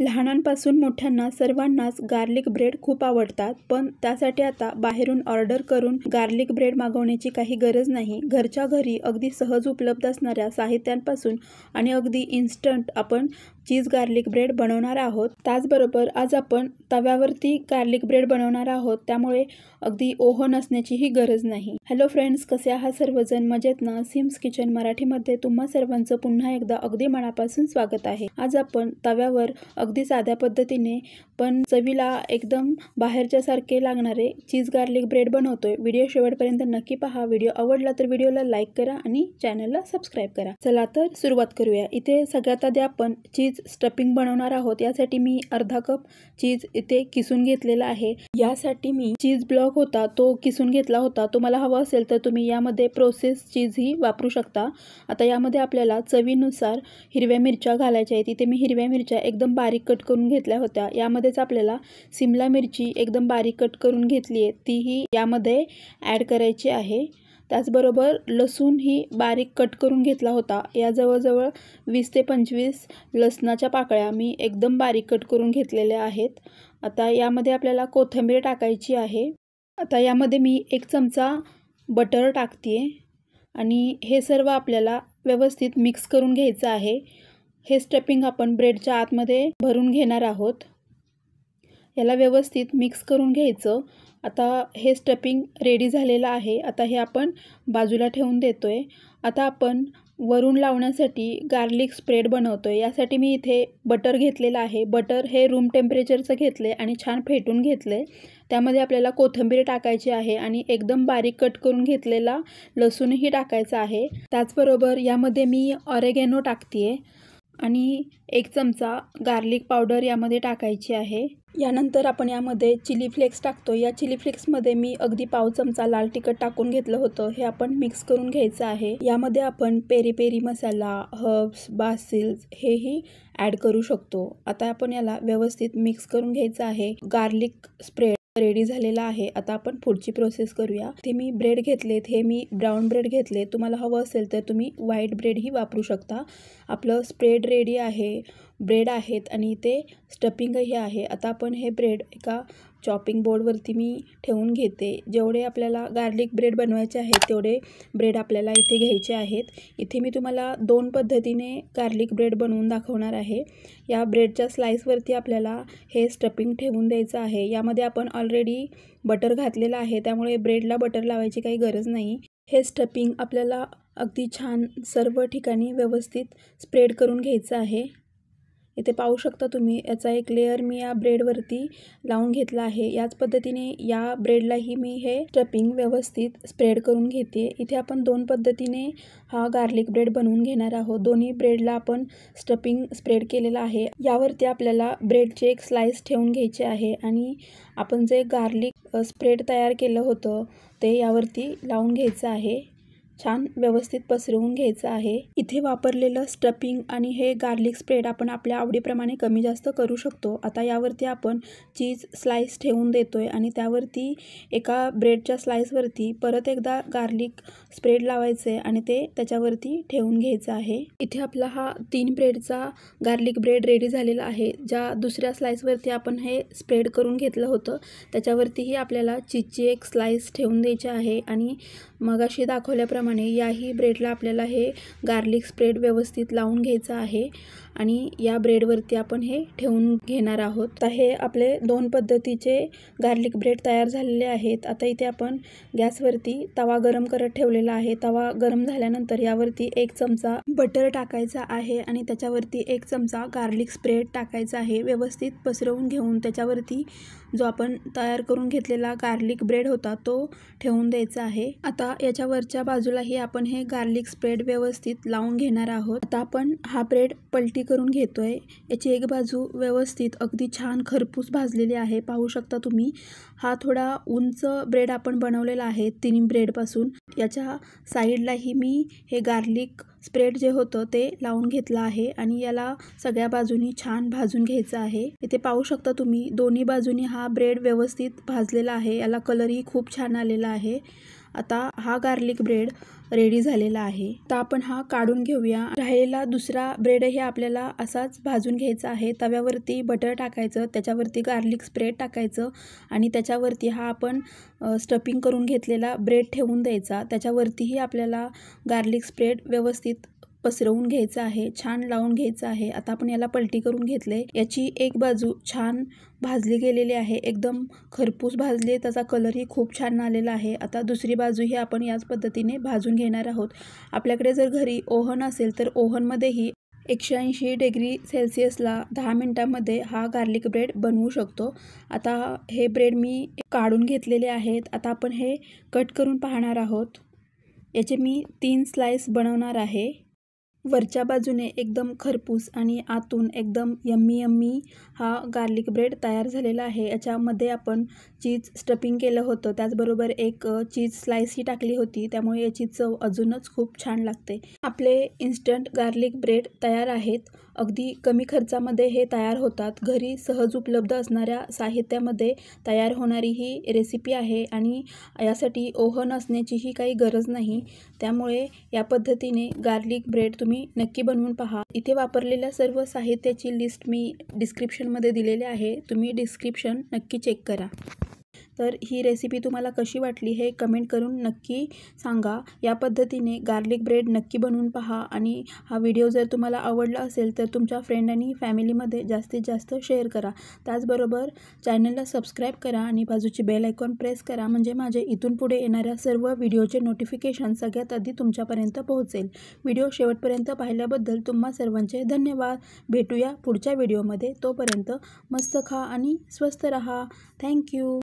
लहानांपासून मोठ्यांना सर्वांनाच garlic bread खूप आवडतात पण त्यासाठी आता बाहेरून ऑर्डर करून गार्लिक ब्रेड मागवण्याची काही गरज नाही घरच्या घरी अगदी सहज उपलब्ध असणाऱ्या साहित्यांपासून आणि अगदी इन्स्टंट आपण चीज गार्लिक ब्रेड बनवणार आहोत त्याचबरोबर आज आपण तव्यावरती गार्लिक ब्रेड बनवणार आहोत त्यामुळे अगदी ओहन असण्याचीही गरज नाही हॅलो फ्रेंड्स कसे आहात सर्वजण मजेत ना सिम्स किचन मराठीमध्ये तुम्हा सर्वांचं पुन्हा एकदा अगदी मनापासून स्वागत आहे आज आपण तव्यावर अगदी साध्या पद्धतीने पण चवीला एकदम बाहेरच्यासारखे लागणारे चीज गार्लिक ब्रेड बनवतोय व्हिडिओ शेवटपर्यंत नक्की पहा व्हिडिओ आवडला तर व्हिडिओला लाईक करा आणि चॅनलला सबस्क्राईब करा चला तर सुरुवात करूया इथे सगळ्यात आधी आपण चीज स्टपिंग बनवणार आहोत यासाठी मी अर्धा कप चीज इथे किसून घेतलेला आहे यासाठी मी चीज ब्लॉक होता तो किसून घेतला होता तुम्हाला हवा असेल तर तुम्ही यामध्ये प्रोसेस चीज ही वापरू शकता आता यामध्ये आपल्याला चवीनुसार हिरव्या मिरच्या घालायच्या आहेत इथे मी हिरव्या मिरच्या एकदम बारीक बारीक कट करून घेतल्या होत्या यामध्येच आपल्याला सिमला मिरची एकदम बारीक कट करून घेतली आहे तीही यामध्ये ॲड करायची आहे त्याचबरोबर लसूण ही बारीक कट करून घेतला होता या जवळजवळ वीस ते पंचवीस लसणाच्या पाकळ्या मी एकदम बारीक कट करून घेतलेल्या आहेत आता यामध्ये आपल्याला कोथिंबीर टाकायची आहे आता यामध्ये मी एक चमचा बटर टाकते आणि हे सर्व आपल्याला व्यवस्थित मिक्स करून घ्यायचं आहे हे स्टपिंग आपण ब्रेडच्या आतमध्ये भरून घेणार आहोत याला व्यवस्थित मिक्स करून घ्यायचं आता हे स्टपिंग रेडी झालेलं आहे आता हे आपण बाजूला ठेवून देतो आहे आता आपण वरून लावण्यासाठी गार्लिक स्प्रेड बनवतो आहे यासाठी मी इथे बटर घेतलेलं आहे बटर हे रूम टेम्परेचरचं घेतलं आहे आणि छान फेटून घेतलं आहे त्यामध्ये आपल्याला कोथिंबीर टाकायची आहे आणि एकदम बारीक कट करून घेतलेला लसूणही टाकायचा आहे त्याचबरोबर यामध्ये मी ऑरेगॅनो टाकते आणि एक चमचा गार्लिक पावडर यामध्ये टाकायची आहे यानंतर आपण यामध्ये चिली फ्लेक्स टाकतो या चिली फ्लेक्समध्ये मी अगदी पाव चमचा लाल तिखट टाकून घेतलं होतं हे आपण मिक्स करून घ्यायचं आहे यामध्ये आपण पेरी पेरी मसाला हर्ब्स बासिल्स हेही ॲड करू शकतो आता आपण याला व्यवस्थित मिक्स करून घ्यायचं आहे गार्लिक स्प्रेड रेडी झालेला आहे आता आपण पुढची प्रोसेस करूया ते मी ब्रेड घेतलेत हे मी ब्राऊन ब्रेड घेतले तुम्हाला हवं असेल तर तुम्ही व्हाईट ही वापरू शकता आपलं स्प्रेड रेडी आहे ब्रेड आहेत आणि इथे स्टपिंगही आहे आता आपण हे ब्रेड एका चॉपिंग बोर्डवरती मी ठेवून घेते जेवढे आपल्याला गार्लिक ब्रेड बनवायचे आहेत तेवढे ब्रेड आपल्याला इथे घ्यायचे आहेत इथे मी तुम्हाला दोन पद्धतीने गार्लिक ब्रेड बनवून दाखवणार आहे या ब्रेडच्या स्लाईसवरती आपल्याला हे स्टपिंग ठेवून द्यायचं आहे यामध्ये आपण ऑलरेडी बटर घातलेलं आहे त्यामुळे ब्रेडला बटर लावायची काही गरज नाही हे स्टपिंग आपल्याला अगदी छान सर्व ठिकाणी व्यवस्थित स्प्रेड करून घ्यायचं आहे इथे पाहू शकता तुम्ही याचा एक लेअर मी या ब्रेडवरती लावून घेतला आहे याच पद्धतीने या ब्रेडलाही मी हे स्टपिंग व्यवस्थित स्प्रेड करून घेते इथे आपण दोन पद्धतीने हा गार्लिक ब्रेड बनवून घेणार आहोत दोन्ही ब्रेडला आपण स्टपिंग स्प्रेड केलेला आहे यावरती आपल्याला ब्रेडचे एक स्लाइस ठेवून घ्यायचे आहे आणि आपण जे गार्लिक स्प्रेड तयार केलं होतं ते यावरती लावून घ्यायचं आहे छान व्यवस्थित पसरवून घ्यायचं आहे इथे वापरलेलं स्टपिंग आणि हे गार्लिक स्प्रेड आपण आपल्या आवडीप्रमाणे कमी जास्त करू शकतो आता यावरती आपण चीज स्लाइस ठेवून देतो आहे आणि त्यावरती एका ब्रेडच्या स्लाइसवरती परत एकदा गार्लिक स्प्रेड लावायचं आहे आणि ते त्याच्यावरती ठेवून घ्यायचं आहे इथे आपला हा तीन ब्रेडचा गार्लिक ब्रेड रेडी झालेला आहे ज्या दुसऱ्या स्लाइसवरती आपण हे स्प्रेड करून घेतलं होतं त्याच्यावरतीही आपल्याला चीजची एक स्लाइस ठेवून द्यायची आहे आणि मगाशी दाखवल्याप्रमाणे याही ब्रेडला आपल्याला हे गार्लिक स्प्रेड व्यवस्थित लावून घ्यायचं आहे आणि या ब्रेडवरती आपण हे ठेवून घेणार आहोत तर हे आपले दोन पद्धतीचे गार्लिक ब्रेड तयार झालेले आहेत आता इथे आपण गॅसवरती तवा गरम करत ठेवलेला आहे तवा गरम झाल्यानंतर यावरती एक चमचा बटर टाकायचा आहे आणि त्याच्यावरती एक चमचा गार्लिक स्प्रेड टाकायचा आहे व्यवस्थित पसरवून घेऊन त्याच्यावरती जो आपण तयार करून घेतलेला गार्लिक ब्रेड होता तो ठेवून द्यायचा आहे आता आता याच्या वरच्या बाजूलाही आपण हे गार्लिक स्प्रेड व्यवस्थित लावून घेणार आहोत आता आपण हा ब्रेड पलटी करून घेतोय याची एक बाजू व्यवस्थित अगदी छान खरपूस भाजलेली आहे पाहू शकता तुम्ही हा थोडा उंच ब्रेड आपण बनवलेला आहे तिन्ही ब्रेडपासून याच्या साईडलाही मी हे गार्लिक स्प्रेड जे होतं ते लावून घेतलं आहे आणि याला सगळ्या बाजूनी छान भाजून घ्यायचं आहे इथे पाहू शकता तुम्ही दोन्ही बाजूनी हा ब्रेड व्यवस्थित भाजलेला आहे याला कलरही खूप छान आलेला आहे आता हा गार्लिक ब्रेड रेडी झालेला आहे तर आपण हा काढून घेऊया राहिलेला दुसरा ब्रेड हे आपल्याला असाच भाजून घ्यायचा आहे तव्यावरती बटर टाकायचं त्याच्यावरती गार्लिक स्प्रेड टाकायचं आणि त्याच्यावरती हा आपण स्टपिंग करून घेतलेला ब्रेड ठेवून द्यायचा त्याच्यावरतीही आपल्याला गार्लिक स्प्रेड व्यवस्थित पसरवून घ्यायचं आहे छान लावून घ्यायचं आहे आता आपण याला पलटी करून घेतले याची एक बाजू छान भाजली गेलेली आहे एकदम खरपूस भाजले त्याचा कलरही खूप छान आलेला आहे आता दुसरी बाजू ही आपण याच पद्धतीने भाजून घेणार आहोत आपल्याकडे जर घरी ओव्हन असेल तर ओव्हनमध्येही एकशे ऐंशी डिग्री सेल्सिअसला दहा मिनटामध्ये हा गार्लिक ब्रेड बनवू शकतो आता हे ब्रेड मी काढून घेतलेले आहेत आता आपण हे कट करून पाहणार आहोत याचे मी तीन स्लाइस बनवणार आहे वरच्या बाजूने एकदम खरपूस आणि आतून एकदम यम्मी यम्मी हा गार्लिक ब्रेड तयार झालेला आहे याच्यामध्ये आपण चीज स्टपिंग केलं होतं त्याचबरोबर एक चीज स्लाइसही टाकली होती त्यामुळे याची चव अजूनच खूप छान लागते आपले इन्स्टंट गार्लिक ब्रेड तयार आहेत अगदी कमी खर्चामध्ये हे तयार होतात घरी सहज उपलब्ध असणाऱ्या साहित्यामध्ये तयार होणारी ही रेसिपी आहे आणि यासाठी ओहन असण्याचीही काही गरज नाही त्यामुळे या पद्धतीने गार्लिक ब्रेड तुम्ही तुम्ही नक्की बनवून पहा इथे वापरलेल्या सर्व साहित्याची लिस्ट मी डिस्क्रिप्शनमध्ये दिलेली आहे तुम्ही डिस्क्रिप्शन नक्की चेक करा तर ही रेसिपी तुम्हाला कशी वाटली हे कमेंट करून नक्की सांगा या पद्धतीने गार्लिक ब्रेड नक्की बनवून पहा आणि हा व्हिडिओ जर तुम्हाला आवडला असेल तर तुमच्या फ्रेंड आणि फॅमिलीमध्ये जास्तीत जास्त शेअर करा त्याचबरोबर चॅनलला सबस्क्राईब करा आणि बाजूची बेल आयकॉन प्रेस करा म्हणजे माझे इथून पुढे येणाऱ्या सर्व व्हिडिओचे नोटिफिकेशन सगळ्यात आधी तुमच्यापर्यंत पोहोचेल व्हिडिओ शेवटपर्यंत पाहिल्याबद्दल तुम्हा सर्वांचे धन्यवाद भेटूया पुढच्या व्हिडिओमध्ये तोपर्यंत मस्त खा आणि स्वस्त रहा थँक्यू